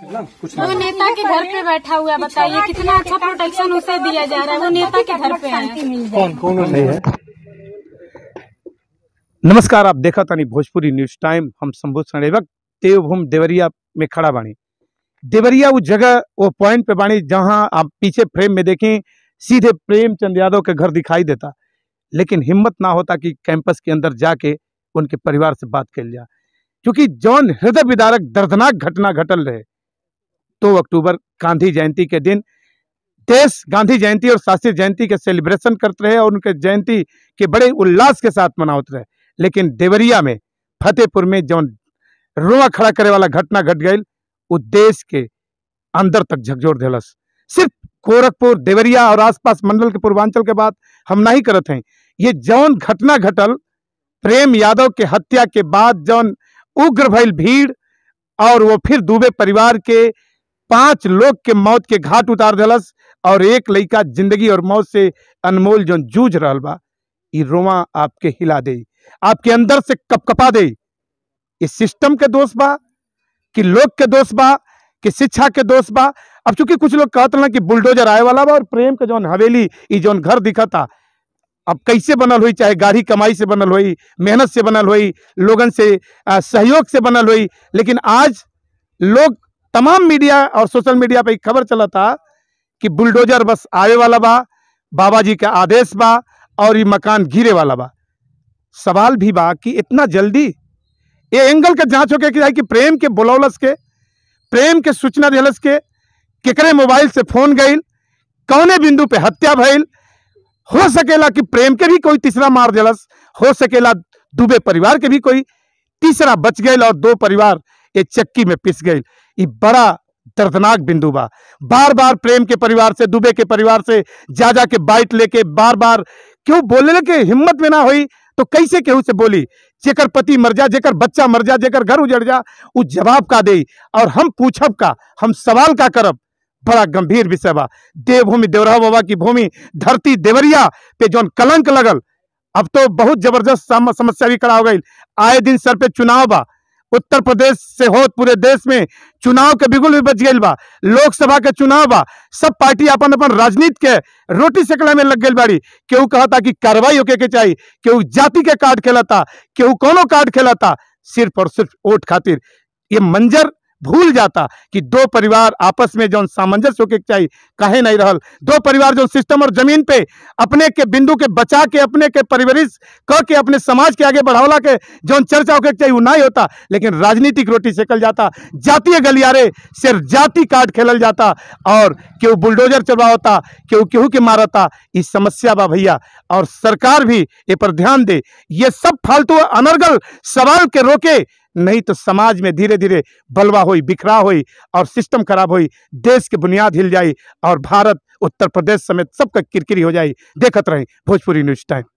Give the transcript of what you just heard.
कुछ वो नेता के घर पे बैठा हुआ बताइए कितना अच्छा प्रोटेक्शन उसे दिया जा रहा है वो नेता के घर पे कौन कौन नहीं है नमस्कार आप देखा था भोजपुरी न्यूज टाइम हम संभोज सड़ेवक देवभूम देवरिया में खड़ा बाणी देवरिया वो जगह वो पॉइंट पे बाणी जहां आप पीछे फ्रेम में देखें सीधे प्रेमचंद यादव के घर दिखाई देता लेकिन हिम्मत ना होता कि कैंपस के अंदर जाके उनके परिवार से बात कर लिया क्योंकि जौन हृदय विदारक दर्दनाक घटना घटल रहे दो अक्टूबर गांधी जयंती के दिन देश गांधी जयंती और शास्त्री जयंती के सेलिब्रेशन करते रहे और उनके जयंती के बड़े उल्लास के साथ मनाते रहे लेकिन देवरिया में फतेहपुर में जो रुआ खड़ा करे वाला घटना घट गई वो देश के अंदर तक झकझोर देलस सिर्फ गोरखपुर देवरिया और आसपास मंडल के पूर्वांचल के बाद हम नहीं करते हैं ये जौन घटना घटल प्रेम यादव के हत्या के बाद जौन उग्र भील भीड़ और वो फिर दुबे परिवार के पांच लोग के मौत के घाट उतार दिलस और एक लड़का जिंदगी और मौत से अनमोल जो जूझ रहा बा रोवा आपके हिला दे आपके अंदर से कपकपा दे इस सिस्टम के दोष बा कि लोग के दोष बा कि शिक्षा के दोष बा अब चूंकि कुछ लोग कहते ना कि बुलडोजर आए वाला बा और प्रेम के जौन हवेली ये जौन घर था अब कैसे बनल हुई चाहे गाढ़ी कमाई से बनल हुई मेहनत से बनल हुई लोगन से सहयोग से बनल हुई लेकिन आज लोग तमाम मीडिया और सोशल मीडिया पे खबर चला था कि बुलडोजर बस आवे वाला बा बाबा जी का आदेश बा और ये मकान घिरे वाला बा सवाल भी बा कि इतना जल्दी ये एंगल के जांच होके कि, कि प्रेम के बुलौलस के प्रेम के सूचना दिलस के केकरे मोबाइल से फोन गई कौने बिंदु पे हत्या भइल हो सकेला कि प्रेम के भी कोई तीसरा मार दिलस हो सकेला दुबे परिवार के भी कोई तीसरा बच गए और दो परिवार ये चक्की में पिस गई ये बड़ा दर्दनाक बिंदु बा बार बार प्रेम के परिवार से दुबे के परिवार से जा जा के बाइट लेके बार बार क्यों बोले के हिम्मत में ना हुई तो कैसे केहू से बोली जेकर पति मर जा जेकर बच्चा मर जा जेकर घर उजड़ जा उ जवाब का दे और हम पूछब का हम सवाल का करब बड़ा गंभीर विषय बा देवभूमि देवरा बाबा की भूमि धरती देवरिया पे जोन कलंक लगल अब तो बहुत जबरदस्त समस्या भी खड़ा हो गई आए दिन सर पे चुनाव बा उत्तर प्रदेश से होत पूरे देश में चुनाव के बिगुल भी बच गए बा लोकसभा के चुनाव बा सब पार्टी अपन अपन राजनीति के रोटी सेकला में लग गए बाड़ी केहू कहता कि कार्रवाई होके के चाहिए केहू जाति के कार्ड खेलता केहू कोनो कार्ड खेलता सिर्फ और सिर्फ वोट खातिर ये मंजर भूल जाता कि दो परिवार आपस में जो सामंजस्य होके चाहिए कहे नहीं रहल दो परिवार जो सिस्टम और जमीन पे अपने के बिंदु के बचा के अपने के परिवरिश कह के अपने समाज के आगे बढ़ावला के जो चर्चा होके चाहिए वो नहीं होता लेकिन राजनीतिक रोटी सेकल जाता जातीय गलियारे सिर्फ जाति कार्ड खेलल जाता और क्यों बुलडोजर होता क्यों केहू के मारता इस समस्या बा भैया और सरकार भी ये पर ध्यान दे ये सब फालतू अनर्गल सवाल के रोके नहीं तो समाज में धीरे धीरे बलवा हुई बिखरा हुई और सिस्टम खराब हुई देश की बुनियाद हिल जाई और भारत उत्तर प्रदेश समेत सबका किरकिरी हो जाए देखत रहें भोजपुरी न्यूज टाइम